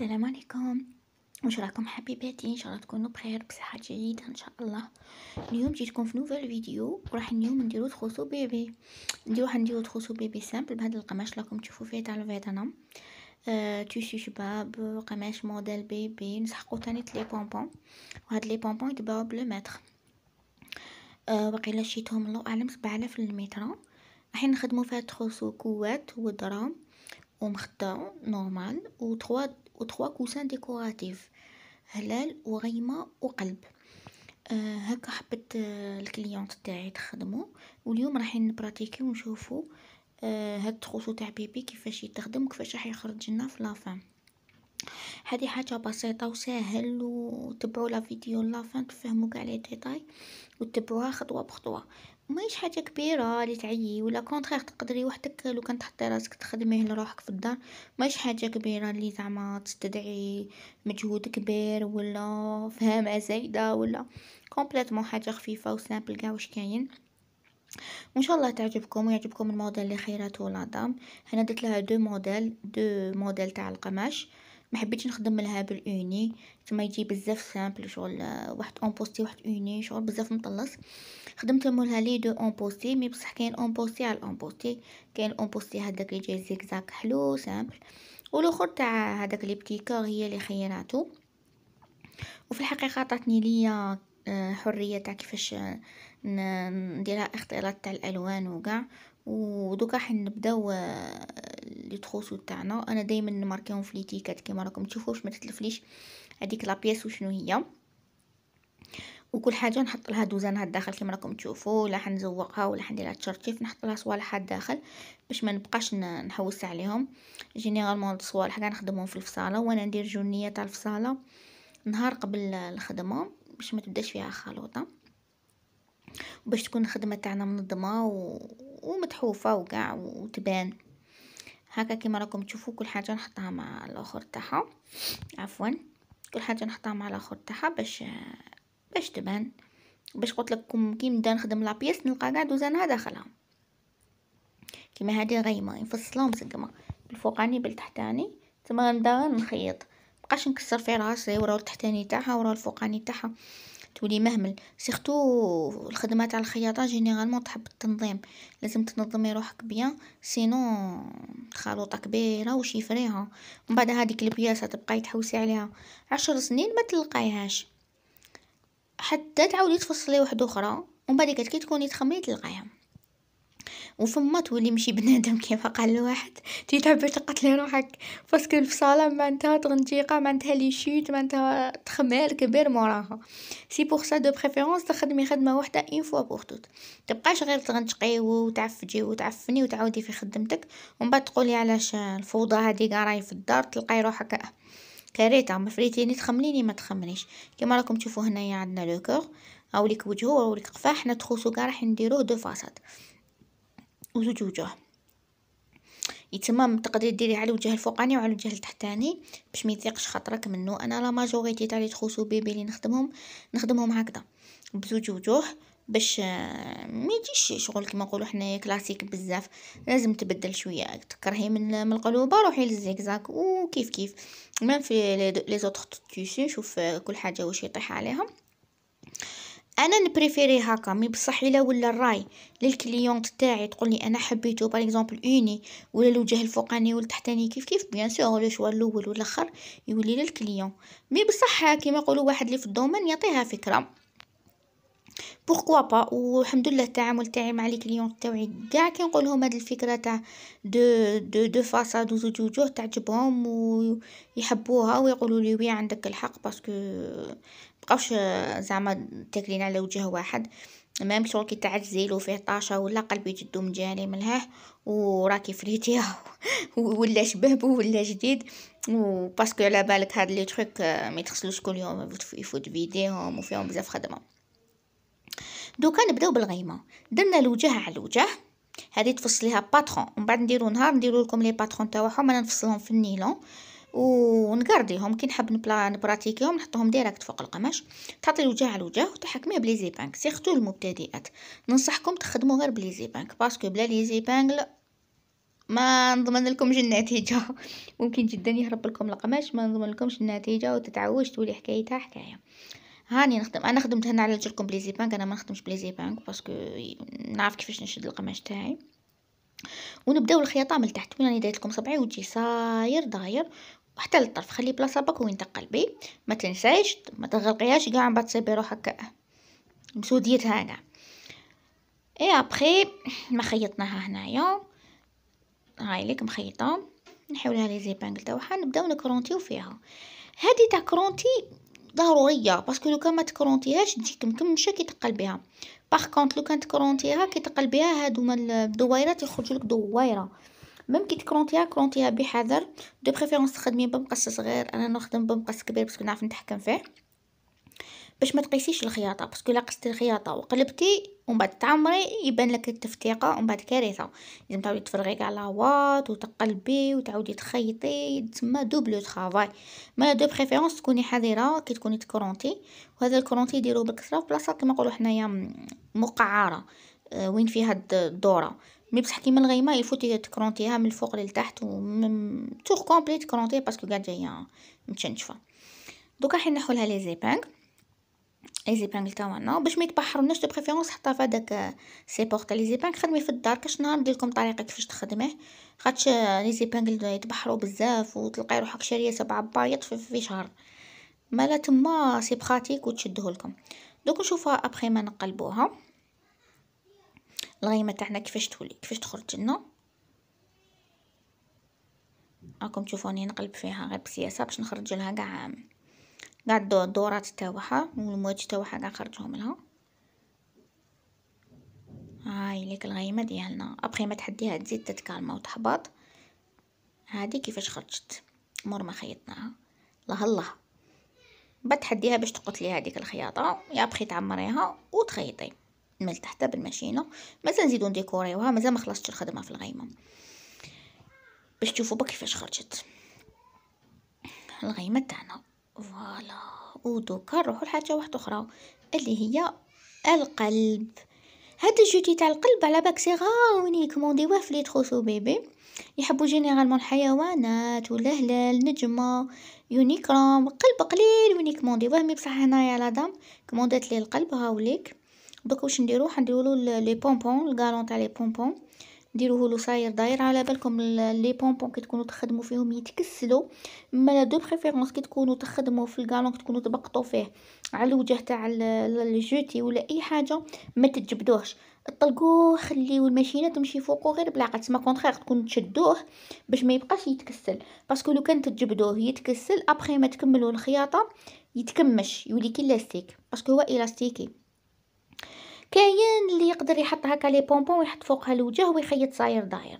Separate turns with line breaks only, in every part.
السلام عليكم واش راكم حبيباتي ان شاء الله تكونوا بخير بصحه جيده ان شاء الله اليوم جيتكم في نوفل فيديو وراح اليوم نديرو تخوسو بيبي نديرو راح نديرو تخوسو بيبي سامبل بهذا القماش راكم تشوفوا فيه تاع الفيتنام أه تيشي شباب قماش موديل بيبي نسحقو تاني لي بونبون وهاد لي بونبون يتباعو بلو متر أه وقيلا شيتهم الله اعلم 7000 للمتر راح نخدمو فيها تخوسو كوات ودرام ومخده نورمال و 3 وثلاث كوسان ديكوراتيف هلال وغيمة وقلب آه هكا حبت آه الكليونت تاعي تخدمو واليوم رايحين نبراتيكي ونشوفو آه هاد التخوصو تاع بيبي كيفاش يتخدم وكيفاش راح يخرج لنا في لافان هذه حاجة بسيطة وسهل وتبعوا لا فيديو لافان تفهموا كاع لي ديتاي وتبعوها خطوة بخطوة ماهيش حاجه كبيره اللي تعيي ولا كونترير تقدري وحدك لو كان تحطي راسك تخدميه لروحك في الدار ماهيش حاجه كبيره اللي زعما تستدعي مجهود كبير ولا فهامه زايده ولا كومبليتوم حاجه خفيفه وسامبل كاع واش كاين وان شاء الله تعجبكم ويعجبكم الموديل اللي خيرته لادام هنا درت لها دو موديل دو موديل تاع القماش ما حبيتش نخدم لها بالأوني تما يجي بزاف سامبل شغل آه، واحد اونبوستي واحد اوني شغل بزاف مطلص خدمت مولها لي دو اونبوستي مي بصح كاين اونبوستي على الاونبوستي كاين اونبوستي هذاك اللي جاي زيكزاك حلو سامبل والاخر تاع هذاك لي بتي كور هي اللي خيراتو وفي الحقيقه عطاتني ليا آه، حريه تاع كيفاش آه، نديرها اختيارات تاع الالوان وكاع ودوكا حنبداو نبداو لي تاعنا انا دائما نماركيهم في ليتيكات كيما راكم تشوفوا باش ما تتلفليش هذيك لابيس وشنو هي وكل حاجه نحط لها دوزانها الداخل كيما راكم تشوفوا لا حنزوقها ولا حندير لها تشرتيف نحط لها صوالحها الداخل باش ما نبقاش نحوس عليهم جينيرالمون الصوالح كاع نخدمهم في الفصاله وانا ندير جونيه تاع الفصاله نهار قبل الخدمه باش ما تبداش فيها خلوطه باش تكون الخدمه تاعنا منظمه و... ومتحوفه وكاع وتبان هكا كيما راكم تشوفوا كل حاجه نحطها مع الاخر تاعها عفوا كل حاجه نحطها مع الاخر تاعها باش باش تبان باش قلت لكم كي نبدا نخدم لابيس نلقى قاع دوزانها داخلها كيما هذه غيمه نفصلهم سقمه بالفوقاني بالتحتاني ثم نبدا نخيط مبقاش نكسر في راسي ورا التحتاني تاعها ورا الفوقاني تاعها تولي مهمل سيختو الخدمه تاع الخياطه جينيرالمون تحب التنظيم لازم تنظمي روحك بيان سينو خلوطه كبيره وشيفريها ومن بعد هذيك البياسه تبقاي تحوسي عليها عشر سنين ما تلقايهاش حتى تعاودي تفصلي واحده اخرى ومن بعد كي تكوني تخمي تلقايها وفما تولي ماشي بنادم كيف قال واحد تي باش تقتلي روحك باسكو الفصالة معناتها تغنجيقة معناتها لي شوت معناتها تخمال كبير موراها سي بوغ سا دو بريفيرونس تخدمي خدمة وحدة اون فوا بوغ توت تبقاش غير تغنتقي وتعفجي وتعفني وتعاودي في خدمتك ومن بعد تقولي علاش الفوضى هذه راهي في الدار تلقاي روحك أه. ما مفريتيني تخمليني ما تخمليش كما راكم تشوفوا هنايا عندنا لو كور اوليك وجهو هاوليك قفاح حنا تخوسو كاع راح نديروه دو فاصات وزجوجه يتما من تقدري ديري على الوجه الفوقاني وعلى الوجه التحتاني باش ما يثيقش خاطرك منه انا لا ماجوريتي تاع لي تخوسو بيبي اللي نخدمهم نخدمهم هكذا بزوج وجوه باش آه، ما يجيش شغل كما نقولوا حنايا كلاسيك بزاف لازم تبدل شويه تكرهي من من القلوبه روحي للزيكزاك وكيف كيف ميم في لي زوتر تيسي شوف آه، كل حاجه واش يطيح عليها انا نبريفيري هكا مي بصح الا ولا الراي للكليونت تاعي تقول لي انا حبيتو باغ اكزومبل اوني ولا الوجه الفوقاني والتحتاني التحتاني كيف كيف بيان سور لو شوا الاول والاخر يولي للكليون مي بصح كيما يقولوا واحد اللي في الدومين يعطيها فكره بوركوا با والحمد لله التعامل تاعي مع لي كليون تاعي كاع كي لهم هاد الفكره تاع دو دو دو و وزوج وجوه تعجبهم ويحبوها ويقولوا لي وي عندك الحق باسكو بقاوش آه، زعما تاكلين على وجه واحد ميم شغل كي له فيه طاشة ولا قلبي جدو مجاني هاه وراكي فريتيا ولا شباب ولا جديد وباسكو على بالك هاد لي تروك آه، ما يتغسلوش كل يوم يفوت بيديهم وفيهم بزاف خدمه دوكا نبداو بالغيمه درنا الوجه على الوجه هذه تفصليها باترون ومن بعد نديرو نهار نديرو لكم لي باترون تاعهم انا نفصلهم في النيلون ونقرديهم كي نحب نبلا نبراتيكيهم نحطهم ديريكت فوق القماش تعطي الوجه على الوجه وتحكميه بلي زيبانك سيختو المبتدئات ننصحكم تخدموا غير بلي زيبانك باسكو بلا لي زيبانغل ما نضمن لكمش النتيجه ممكن جدا يهرب لكم القماش ما نضمن لكمش النتيجه وتتعوج تولي حكايتها حكايه هاني نخدم انا خدمت هنا على رجلكم بليزي بانك انا ما نخدمش بليزي بانك باسكو نعرف كيفاش نشد القماش تاعي ونبداو الخياطه من تحت وين راني دايت لكم صبعي وتجي صاير داير وحتى للطرف خلي بلاصه باك وين تقلبي ما تنسايش ما تغلقيهاش كاع من بعد تصيبي روحك مسوديتها كاع اي ابري ما خيطناها هنايا هاي ليك مخيطه نحيولها لي زيبانكل تاعها نبداو نكرونتيو فيها هذه تاع كرونتي ضروريه باسكو لو كان ما تكرونتيهاش تجيك مكمشه كي تقلبيها باغ كونط لو كانت تكرونتيها كي تقلبيها هادو الدويرات يخرجوا لك دويره ميم كي تكرونتيها كرونتيها بحذر دو بريفيرونس تخدمي بمقص صغير انا نخدم بمقص كبير باسكو نعرف نتحكم فيه باش ما تقيسيش الخياطه باسكو الا قصتي الخياطه وقلبتي ومن بعد تعمري يبان لك التفتيقه ومن بعد كارثه لازم تعاودي تفرغي كاع لاواط وتقلبي وتعاودي تخيطي تسمى دوبلو طرافاي ما دو بريفيرونس تكوني حذره كي تكوني تكرونتي وهذا الكرونتي ديروه بالكسره في بلاصه كما نقولوا حنايا مقعره وين فيها الدوره مي بصح كيما الغيمه يلفو تكرونتيها من الفوق للتحت و ومم... تور كومبلي كرونتي باسكو قاعد جايه متشنشفه دوكا حين نحولها لي زيبانغ لي زيبانغ تاعنا باش ما يتبحرناش دو بريفيرونس حطها في هذاك سي تاع لي زيبانغ خدمي في الدار كاش نهار ندير لكم طريقه كيفاش تخدميه خاطش لي زيبانغ يتبحروا بزاف وتلقاي روحك شاريه سبع بايط في, في شهر مالا تما سي براتيك وتشدوه لكم دوك نشوفها ابخي ما نقلبوها الغيمه تاعنا كيفاش تولي كيفاش تخرج لنا راكم تشوفوني نقلب فيها غير بسياسه باش نخرج لها كاع كاع الدورات تاعها والمواج تاعها كاع خرجهم لها هاي ليك الغيمه ديالنا ابخي ما تحديها تزيد تتكالما وتحبط هادي كيفاش خرجت مور ما خيطناها الله الله بتحديها باش تقتلي هذيك الخياطه يا بخي تعمريها وتخيطي من تحت بالماشينه مازال نزيدو نديكوريوها مازال ما خلصتش الخدمه في الغيمه باش تشوفوا بقى كيفاش خرجت الغيمه تاعنا فوالا ودوكا نروحوا لحاجه واحده اخرى اللي هي القلب هاد الجوتي تاع القلب على باك سي غاوني كومونديوه في لي تروسو بيبي يحبوا جينيرالمون الحيوانات ولا هلال نجمه يونيكرام قلب قليل وين كومونديوه مي بصح هنايا لا دام كومونديت لي القلب هاوليك دوك واش نديرو له لي بونبون الكالون تاع لي بونبون نديروه له صاير داير على بالكم لي بونبون كي تكونوا تخدموا فيهم يتكسلوا اما دو بريفيرونس كي تكونوا تخدموا في الكالون كي تكونوا تبقطوا فيه على الوجه تاع الجوتي ولا اي حاجه ما تجبدوهش طلقوه خليو الماشينه تمشي فوقو غير بلاقه تسمى كونترير تكون تشدوه باش ما يبقاش يتكسل باسكو لو كان تجبدوه يتكسل ابخي ما تكملوا الخياطه يتكمش يولي كي لاستيك باسكو هو الاستيكي كاين اللي يقدر يحط هكا لي بونبون ويحط فوقها الوجه ويخيط صاير داير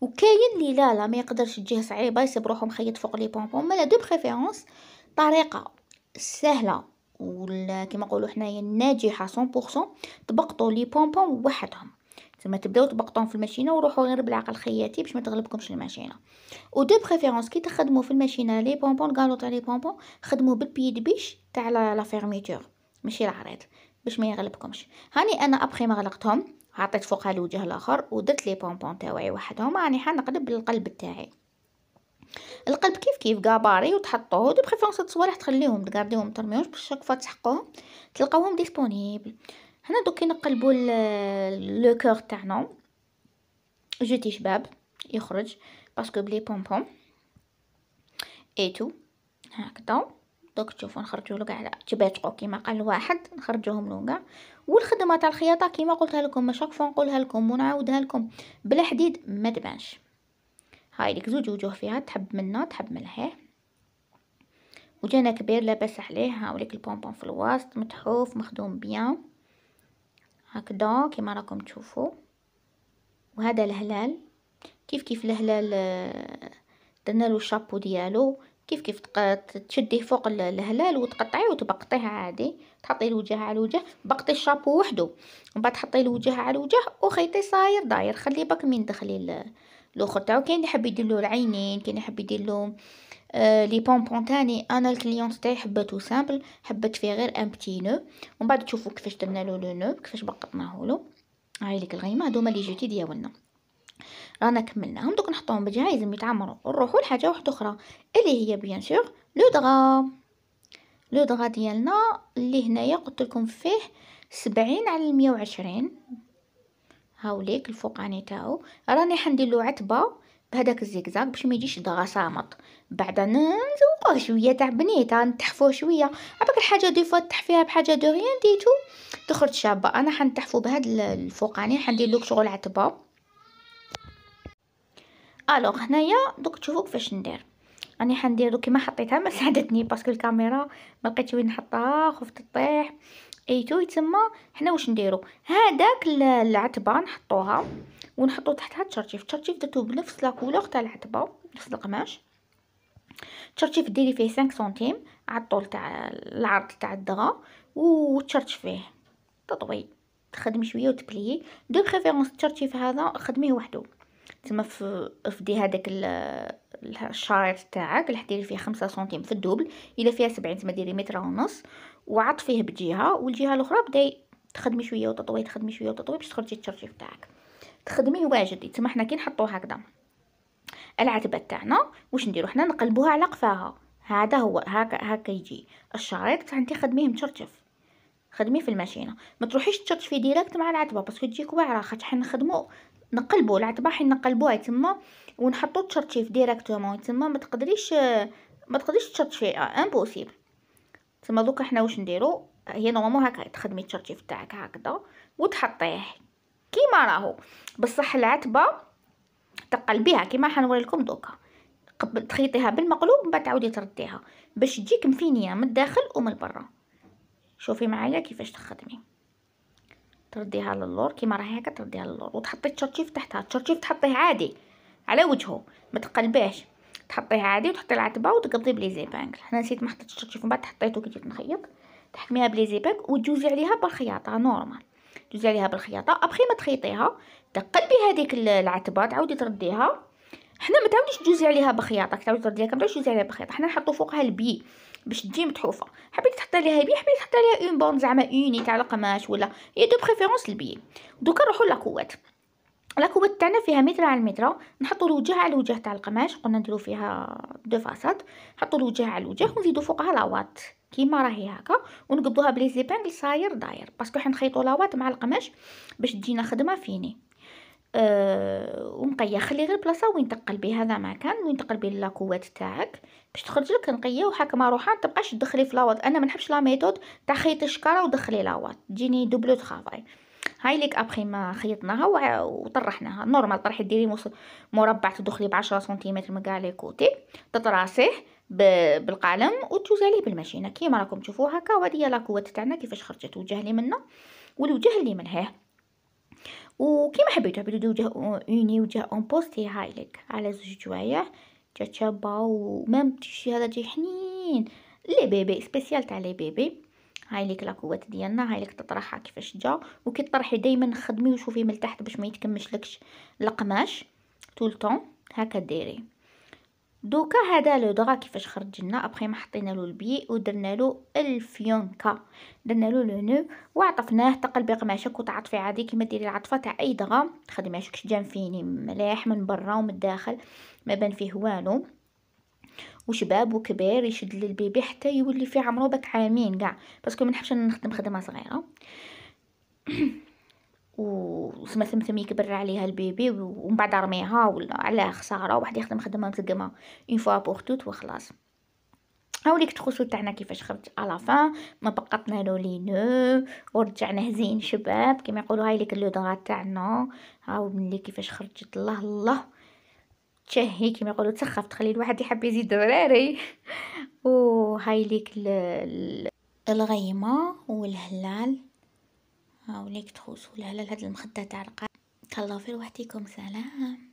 وكاين اللي لا لا ما يقدرش تجيه صعيبه يسيب روحو مخيط فوق لي بونبون مالا دو بريفيرونس طريقه سهله ولا كيما نقولوا حنايا ناجحه 100% طبقتوا لي بونبون وحدهم تما تبداو تبقطوهم في الماشينه وروحوا غير بالعقل خياتي باش ما تغلبكمش الماشينه ودو بريفيرونس كي تخدموا في الماشينه لي بونبون كالو تاع لي بونبون خدموا بالبيد بيش تاع لا فيرميتور ماشي العريض باش ما يغلبكمش هاني انا ابخي ما غلقتهم عطيت فوقها الوجه الاخر ودرت لي بونبون تاوعي وحدهم راني حنقلب القلب تاعي القلب كيف كيف كاباري وتحطوه دو بريفيرونس تصوالح تخليهم تقارديهم ترميوش باش شاك فوا تحقوهم تلقاوهم ديسبونيبل هنا دوك كي نقلبوا لو كور تاعنا جوتي شباب يخرج باسكو بلي بونبون اي تو هكذا دوك تشوفوا نخرجوا لكاع على تباتقوا كيما قال واحد نخرجوهم لونغا والخدمه تاع الخياطه كيما قلتها لكم شاك فوا نقولها لكم ونعاودها لكم بلا حديد ما تبانش هاي ديك زوج وجوه فيها تحب منا تحب من لهيه وجانا كبير لاباس عليه هاوليك البونبون في الوسط متحوف مخدوم بيان هكذا كيما راكم تشوفوا وهذا الهلال كيف كيف الهلال آه، درنا له الشابو ديالو كيف كيف تشديه فوق الهلال وتقطعيه وتبقطيه عادي تحطي الوجه على الوجه بقطي الشابو وحده ومن بعد تحطي الوجه على الوجه وخيطي صاير داير خلي بالك من دخلي الاخر تاعو كاين اللي يحب يدير له العينين كاين اللي يحب يدير له آه، لي بونبون تاني انا الكليون تاعي حبته سامبل حبت فيه غير ان بتي نو ومن بعد تشوفوا كيفاش درنا له لو نو كيفاش بقطناه له هاي الغيمه هذوما لي جوتي ديالنا رانا كملناهم دوك نحطوهم بالجنة لازم يتعمروا نروحوا لحاجه واحده اخرى اللي هي بيان سور لو دغا لو دغا ديالنا اللي هنايا قلت لكم فيه سبعين على المية وعشرين هاوليك الفوقاني تاعو راني حندير له عتبه بهذاك الزيكزاك باش ما يجيش دغا صامت بعدا نزوقوه شويه تاع بنيته نتحفوه شويه عباك الحاجه دي فوا تحفيها بحاجه دو ريان ديتو تخرج شابه انا حنتحفو بهاد الفوقاني حندير له شغل عتبه الوغ هنايا دوك تشوفوا كيفاش ندير راني حندير دوك كيما حطيتها ما ساعدتني باسكو الكاميرا ما لقيتش وين نحطها خفت تطيح ايتو تما حنا واش نديرو هذاك العتبه نحطوها ونحطو تحتها الترتيف الترتيف درتو بنفس لا كولور تاع العتبه نفس القماش الترتيف ديري فيه 5 سنتيم على الطول تاع العرض تاع الدغا وتشرتش فيه تطوي تخدمي شويه وتبليي دو بريفيرونس الترتيف هذا خدميه وحده تما في افدي هذاك الشريط تاعك راح ديري فيه خمسة سنتيم في الدوبل الا فيها سبعين تما ديري متر ونص وعط فيه بجهه والجهه الاخرى بداي تخدمي شويه وتطوي تخدمي شويه وتطوي باش تخرجي الترجيف تاعك تخدميه واجد تما حنا كي نحطوه هكذا العتبه تاعنا واش نديرو حنا نقلبوها على قفاها هذا هو هكا هكا يجي الشريط انت خدميه مترجف خدميه في الماشينه ما تروحيش تشطفي ديريكت مع العتبه باسكو تجيك واعره خاطر حنا نخدمو نقلبو العطباحي نقلبوها تما ونحطو التشرطشيف ديريكتومون تما ما تقدريش ما تقدريش تشرطشيها امبوسيبل آه، تما دوكا حنا واش نديرو هي نورمالمون هكا تخدمي التشرطشيف تاعك هكذا وتحطيه كيما راهو بصح العتبه تقلبيها كيما حنوري لكم دوكا قبل تخيطيها بالمقلوب ومن بعد تعاودي ترديها باش تجيك مفينيه من الداخل ومن برا شوفي معايا كيفاش تخدمي ترديها للور كيما راهي هكا ترديها للور وتحطي التشرشيف تحتها التشرشيف تحطيه عادي على وجهه ما تقلبيهش تحطيه عادي وتحطي العتبه وتقضي بلي زيبانك حنا نسيت ما حطيت التشرشيف من بعد حطيته كي جيت نخيط تحكميها بلي زيبانك وتجوزي عليها بالخياطه نورمال دوزي عليها بالخياطه ابخي ما تخيطيها تقلبي هذيك العتبه تعاودي ترديها حنا ما تعاوديش تدوزي عليها بخياطه كتعاود ترديها ديالك ما تدوزي عليها بخياطه حنا نحطو فوقها البي باش تجي متحوفه حبيتي تحطي عليها بي حبيتي تحطي عليها اون بون زعما اوني تاع القماش ولا هي دو بريفيرونس البي دوكا نروحو لاكوات لاكوات تاعنا فيها متر على متر نحطو الوجه على الوجه تاع القماش قلنا نديرو فيها دو فاساد نحطو الوجه على الوجه ونزيدو فوقها لاوات كيما راهي هكا ونقبضوها بلي صاير داير باسكو حنا نخيطو لاوات مع القماش باش تجينا خدمه فيني أه ونقيه خلي غير بلاصه وين تقل به هذا مكان وين تقل به لاكوات تاعك باش تخرج لك نقيه وحاكمه روحها متبقاش تدخلي في لاوات انا ما نحبش لا ميثود تاع خيط الشكاره ودخلي لاوات تجيني دوبلو طرافاي هاي ليك ابخي ما خيطناها وطرحناها نورمال طرحي ديري مربع تدخلي ب 10 سنتيمتر من كاع لي كوتي تطراسيه بالقلم وتوزي بالماشينه كيما راكم تشوفوا هكا وهذه هي لاكوات تاعنا كيفاش خرجت وجه لي منا والوجه اللي من وكيما حبيتو حبيتو دو وجه اوني وجه اون بوستي هايلك على زوج جوايع جا شابة ومام تشي هذا جاي حنين لي بيبي سبيسيال تاع لي بيبي هاي ليك لاكوات ديالنا هاي ليك تطرحها كيفاش جا وكي تطرحي دائما خدمي وشوفي من التحت باش ما يتكمشلكش القماش طول طون هكا ديري دوكا هذا لو دغا كيفاش خرج لنا ابخي ما حطينا له البي ودرنا له الفيونكا درنا له لو نو وعطفناه تقلبيق قماشك وتعطفي عادي كيما ديري العطفه تاع اي دغا تخدمي ماشك جام فيني مليح من برا ومن الداخل ما بان فيه والو وشباب وكبير يشد للبيبي حتى يولي في عمرو بك عامين كاع باسكو ما نحبش نخدم خدمه صغيره سما ثم يكبر عليها البيبي ومن بعد رميها ولا علاه خساره واحد يخدم خدمه مسقمه اون فوا بور توت وخلاص هاوليك ليك تخصو تاعنا كيفاش خرج على فان ما بقطنا لو لي نو ورجعنا هزين شباب كيما يقولوا هاي ليك لو تاعنا هاو ملي كيفاش خرجت الله الله تشهي كيما يقولوا تسخف تخلي الواحد يحب يزيد دراري وهاي ليك الغيمه والهلال هاوليك تخوصوا لهلا هاد المخدة تاع القاع تهلاو في روحتيكم سلام